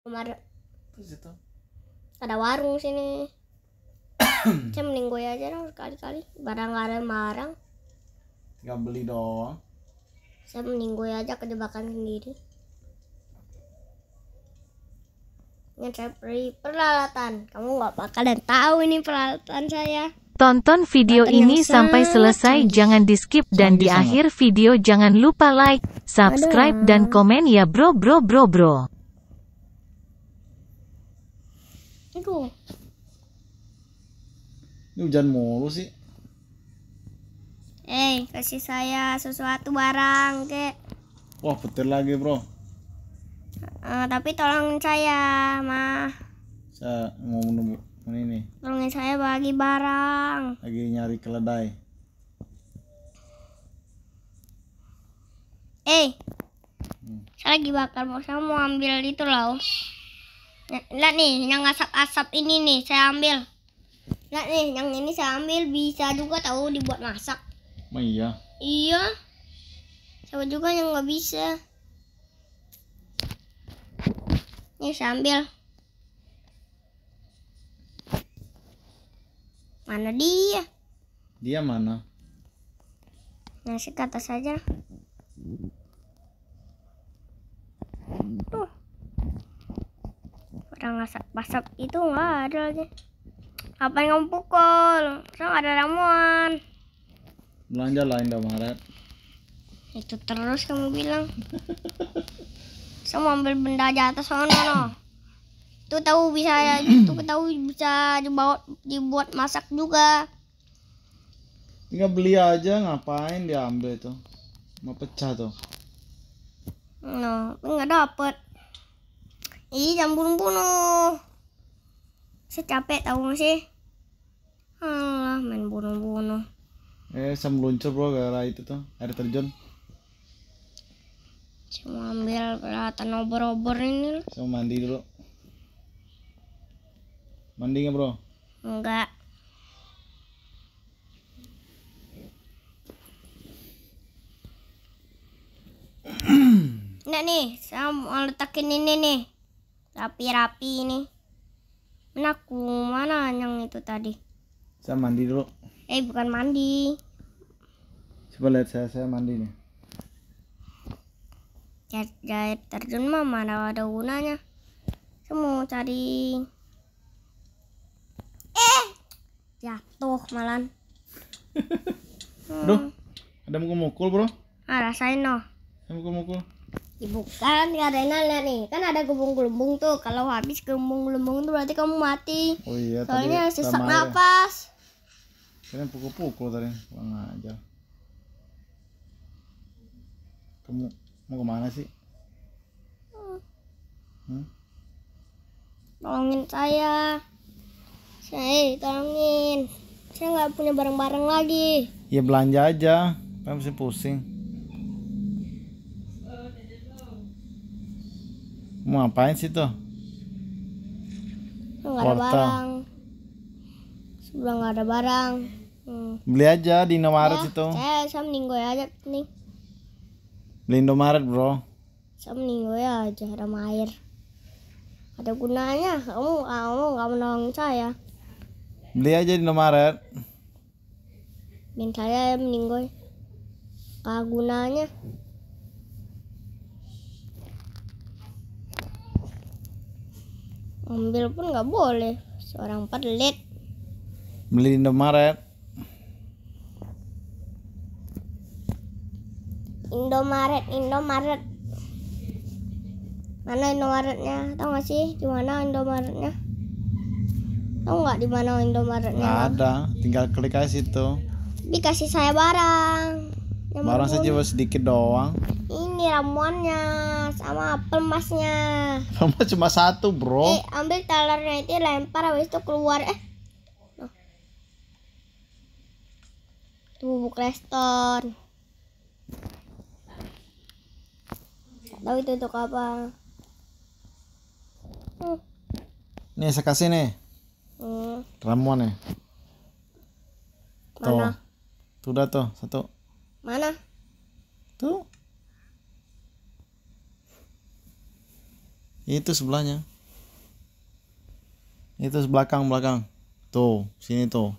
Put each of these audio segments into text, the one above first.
kemarin terus itu ada warung sini saya mending gue aja dong sekali-kali barang ada marang Gak beli dong saya mending gue aja kejebakan sendiri yang saya beri peralatan kamu nggak dan tahu ini peralatan saya Tonton video Tonton ini sampai selesai, jangan di skip dan di sangat. akhir video jangan lupa like, subscribe Aduh. dan komen ya bro bro bro bro. itu ini hujan mulu sih eh hey, kasih saya sesuatu barang kek wah petir lagi bro uh, tapi tolong saya mah saya mau nunggu ini tolongin saya bagi barang lagi nyari keledai eh hey, hmm. saya lagi bakar mau saya mau ambil itu loh Lihat nih, yang asap-asap ini nih saya ambil. Lihat nih, yang ini saya ambil bisa juga tahu dibuat masak. Oh iya. Iya. Coba juga yang nggak bisa. Ini saya ambil. Mana dia? Dia mana? Nasi ke saja. orang asap-asap itu nggak ada lagi apa yang kamu pukul saya nggak ada ramuan belanja lain dong maret itu terus kamu bilang saya mau ambil benda atas sana no itu tahu bisa ya, itu tahu bisa dibawa dibuat masak juga tinggal beli aja ngapain diambil itu mau pecah tuh no nggak dapet Ih, jangan bunuh-bunuh. Saya capek tahu gak sih? Allah main bunuh-bunuh. Eh, saya meluncur bro gara itu tuh, air terjun. Cuma ambil peralatan obor-obor ini. Saya mau mandi dulu. Mandi gak bro? Enggak. Enggak nih, saya mau letakin ini nih rapi-rapi ini. Mana aku, mana yang itu tadi? Saya mandi dulu. Eh bukan mandi. Coba lihat saya saya mandi nih. Ya, terjun mah mana ada gunanya. Semua cari. Eh jatuh malan. hmm. Aduh, ada mukul-mukul bro. Ah rasain no. mukul-mukul. Bukan karena ya, lihat ya, nih kan ada gelembung-gelembung tuh kalau habis gelembung-gelembung tuh berarti kamu mati. Oh iya. Soalnya sesak ya. nafas. Kalian pukul-pukul tadi kurang aja Kamu mau kemana sih? Hmm? hmm? Tolongin saya. Saya tolongin. Saya nggak punya barang-barang lagi. Ya belanja aja. Kamu pusing. mau ngapain sih tuh nggak ada barang sebelah nggak ada barang hmm. beli aja di Indomaret ya, itu ya, saya sama ninggo ya aja nih beli Indomaret bro sama ninggo ya, aja ada air ada gunanya kamu kamu nggak menolong saya beli aja di Indomaret minta saya ninggo ya, gunanya Ambil pun nggak boleh seorang pelit beli di Indomaret Indomaret Indomaret mana Indomaretnya tahu gak sih di mana Indomaretnya Tahu nggak di mana Indomaretnya nggak ada tinggal klik aja situ dikasih saya barang yang barang saja sedikit doang iya ini ramuannya sama pemasnya. sama cuma satu, Bro. Eh, ambil telurnya itu lempar habis itu keluar. Eh. Nah. Tuh bubuk reston. tahu itu untuk apa. Hmm. Nih, saya kasih nih. Hmm. Ramuan nih. Mana? Tuh. Tuh dah tuh, satu. Mana? Tuh. itu sebelahnya itu belakang belakang tuh sini tuh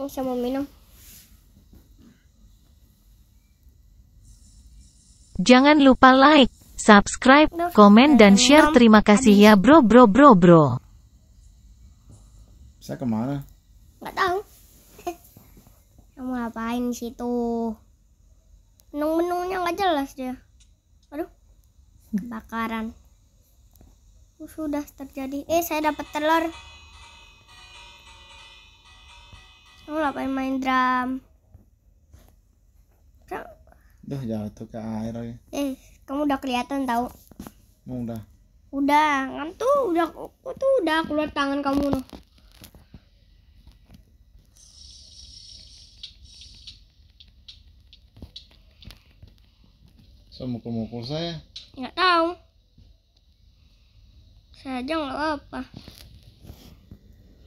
oh sama minum Jangan lupa like, subscribe, komen, dan share. Terima kasih ya bro bro bro bro. Saya kemana? nggak tahu. Kamu ngapain situ? Menung-menungnya nggak jelas dia. Aduh kebakaran oh, sudah terjadi eh saya dapat telur kamu oh, ngapain main drum Duh jatuh ke air lagi. Eh, kamu udah kelihatan tau Mau udah. Udah, ngantuk udah aku tuh udah keluar tangan kamu loh So, mukul saya nggak tahu saya aja nggak apa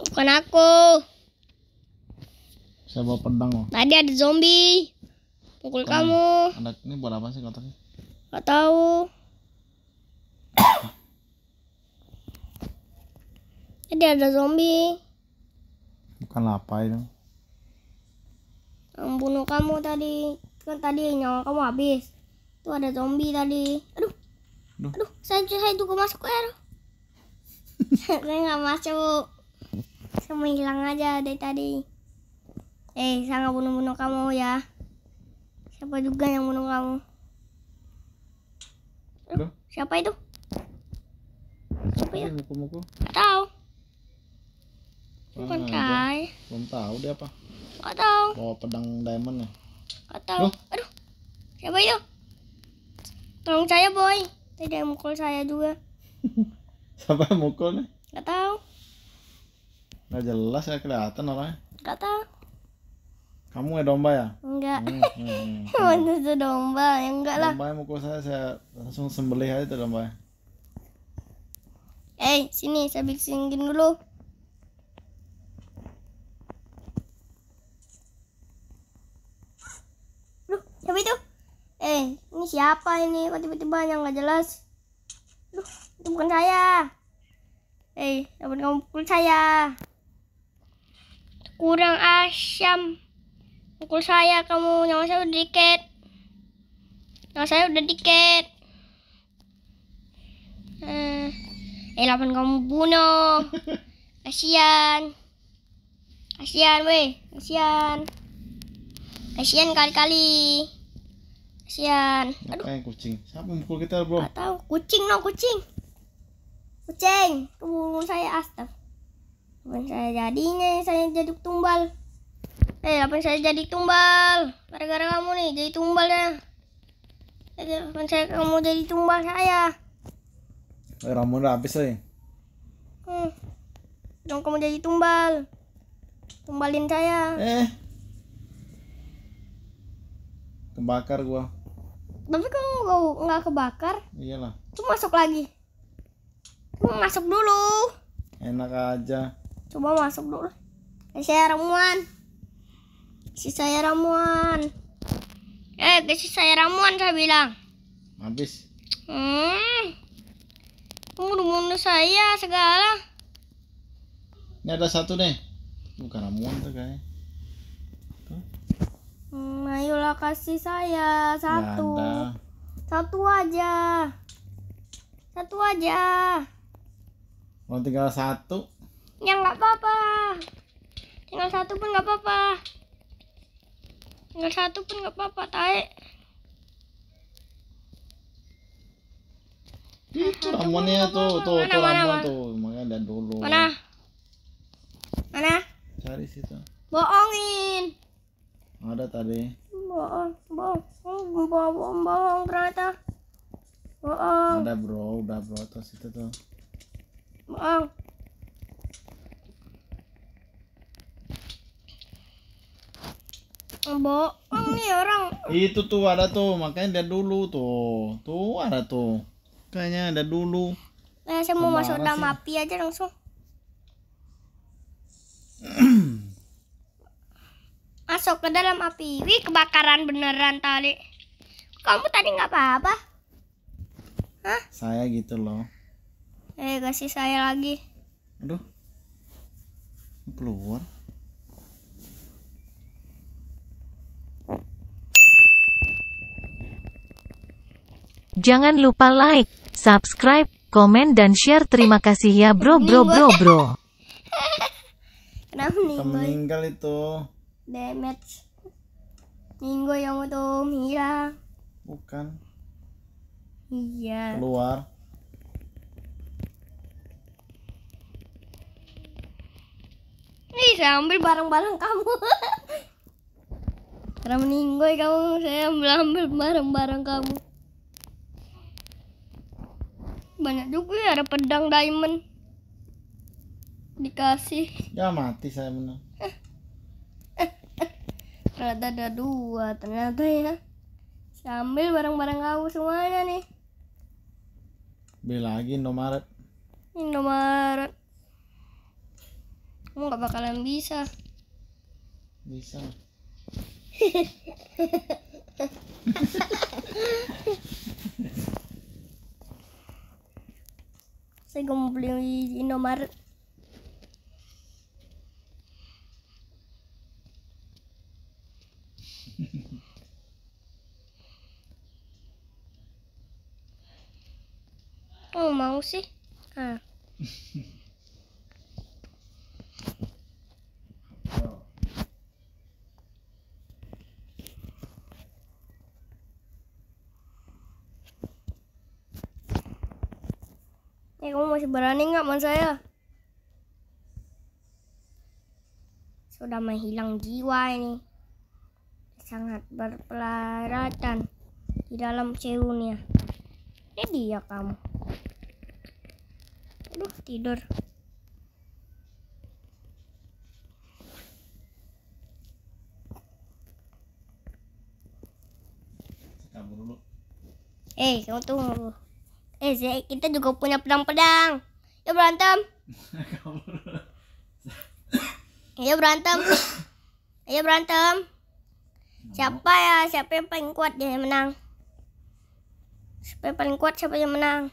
bukan aku saya bawa pedang loh tadi ada zombie pukul Kalian, kamu ada ini buat apa sih kotaknya nggak tahu tadi ada zombie bukan apa-apa itu yang bunuh kamu tadi kan tadi nyawa kamu habis itu ada zombie tadi aduh Aduh, Aduh, saya saya juga masuk air. saya nggak masuk. Saya hilang aja dari tadi. Eh, saya nggak bunuh-bunuh kamu ya. Siapa juga yang bunuh kamu? Aduh, siapa itu? Siapa ya? Muku-muku. Gak tahu. Bukan kai. Belum tahu dia apa. Gak tahu. Bawa pedang diamond ya. Gak tahu. Aduh. Aduh. Siapa itu? Tolong saya, Boy. Tadi yang mukul saya juga. Siapa yang mukul nih? Gak tahu. Gak jelas ya kelihatan orangnya. Gak tahu. Kamu ya domba ya? Enggak. Hmm, hmm, hmm, hmm. Mana tuh domba? Ya enggak lah. Domba yang mukul saya, saya langsung sembelih aja tuh domba. Eh, sini saya bikin dulu. Loh, siapa itu? eh ini siapa ini kok tiba-tiba yang nggak jelas Duh, itu bukan saya eh jangan kamu pukul saya kurang asam pukul saya kamu nyawa saya udah dikit nyawa saya udah dikit eh, eh lapan kamu bunuh kasihan kasihan weh kasihan kasihan kali-kali Kasihan. Aduh. Apa yang kucing? Siapa mukul kita, Bro? Gak tahu. Kucing no, kucing. Kucing, tunggu saya astag. Bukan saya jadinya saya jadi tumbal. Eh, apa saya jadi tumbal? Gara-gara kamu nih jadi tumbal ya. Apa saya kamu jadi tumbal saya? Eh, udah habis saya eh. Hmm. Dong kamu jadi tumbal. Tumbalin saya. Eh. Kebakar gua tapi kamu nggak nggak kebakar iyalah tuh masuk lagi tuh masuk dulu enak aja coba masuk dulu kasih saya ramuan kasih saya ramuan eh kasih saya ramuan saya bilang habis hmm udah bunuh saya segala ini ada satu nih bukan ramuan tuh kayaknya Hmm, ayolah kasih saya satu. Ya, satu aja. Satu aja. Mau tinggal satu? Ya nggak apa-apa. Tinggal satu pun nggak apa-apa. Tinggal satu pun nggak apa-apa, tae. Itu ramuannya tuh, tuh, mana, tuh mana, mana, tuh, makanya dan dulu. Mana? Mana? Cari situ. Bohongin ada tadi bohong bohong gue bohong bohong ternyata bohong ada bro udah bro atas itu tuh bohong bohong nih orang itu tuh ada tuh makanya dia dulu tuh tuh ada tuh kayaknya ada dulu nah, saya mau masuk dalam api aja langsung masuk ke dalam api. Wih, kebakaran beneran tadi. Kamu tadi nggak apa-apa? Hah? Saya gitu loh. Eh, kasih saya lagi. Aduh. Keluar. Jangan lupa like, subscribe, komen dan share. Terima kasih ya bro bro bro bro. Kenapa meninggal? Meninggal itu damage minggu yang untuk iya bukan iya keluar ini saya ambil barang-barang kamu Karena meninggoy kamu Saya ambil ambil barang-barang kamu Banyak juga ya ada pedang diamond Dikasih Ya mati saya menang ternyata ada dua ternyata ya sambil barang-barang kamu semuanya nih beli lagi Indomaret Indomaret kamu gak bakalan bisa bisa saya mau beli Indomaret Oh mau sih? Ah. Eh kamu masih berani nggak man saya? Sudah menghilang jiwa ini. Sangat berpelaratan di dalam sewunya. Ini dia kamu. Aduh, tidur. Eh, hey, kamu tunggu. Eh, Zek, kita juga punya pedang-pedang. Ya berantem. Ayo berantem. Ayo berantem. Siapa ya? Siapa yang paling kuat dia yang menang? Siapa yang paling kuat siapa yang menang?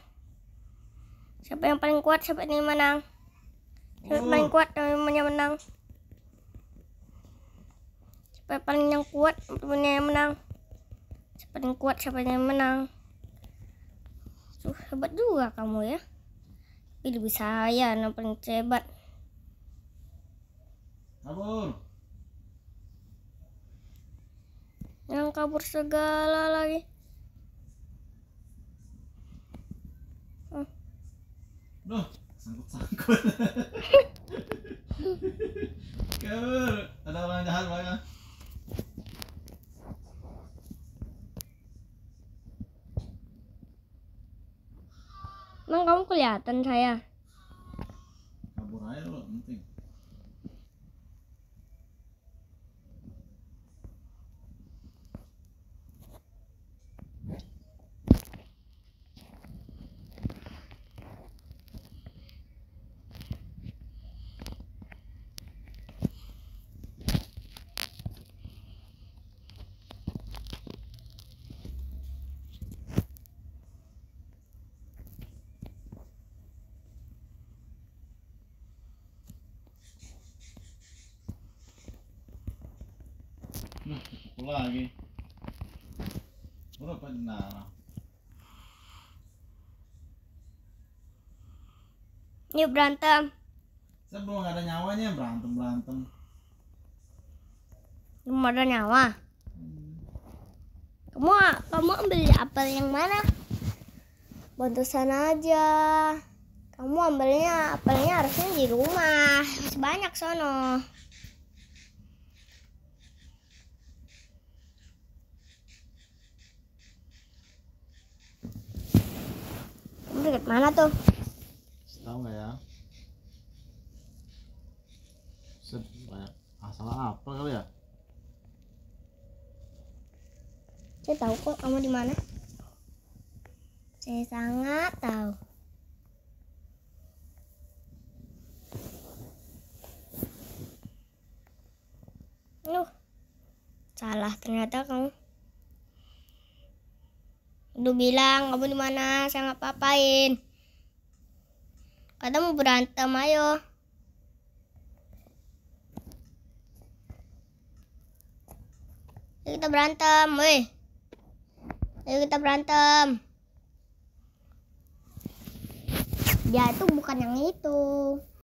siapa yang paling kuat siapa yang menang siapa yang paling oh. kuat yang menang siapa yang paling yang kuat siapa yang menang siapa yang kuat siapa yang menang tuh hebat juga kamu ya tapi lebih saya yang paling hebat kabur yang kabur segala lagi No, sangkut-sangkut. Kabur. Ada orang jahat belakang. Emang kamu kelihatan saya? Kabur aja lu. lagi. Udah benar. Ini berantem. belum ada nyawanya berantem berantem. Belum ada nyawa. Hmm. Kamu kamu ambil apel yang mana? Bantu sana aja. Kamu ambilnya apelnya harusnya di rumah. Masih banyak sono. Mana tuh? Tahu nggak ya? Set asal apa kali ya? Saya tahu kok kamu di mana. Saya sangat tahu. Nuh, salah ternyata kamu. Udah bilang kamu di mana, saya nggak papain. Kata mau berantem ayo. Ayo kita berantem, weh. Ayo kita berantem. Dia itu bukan yang itu.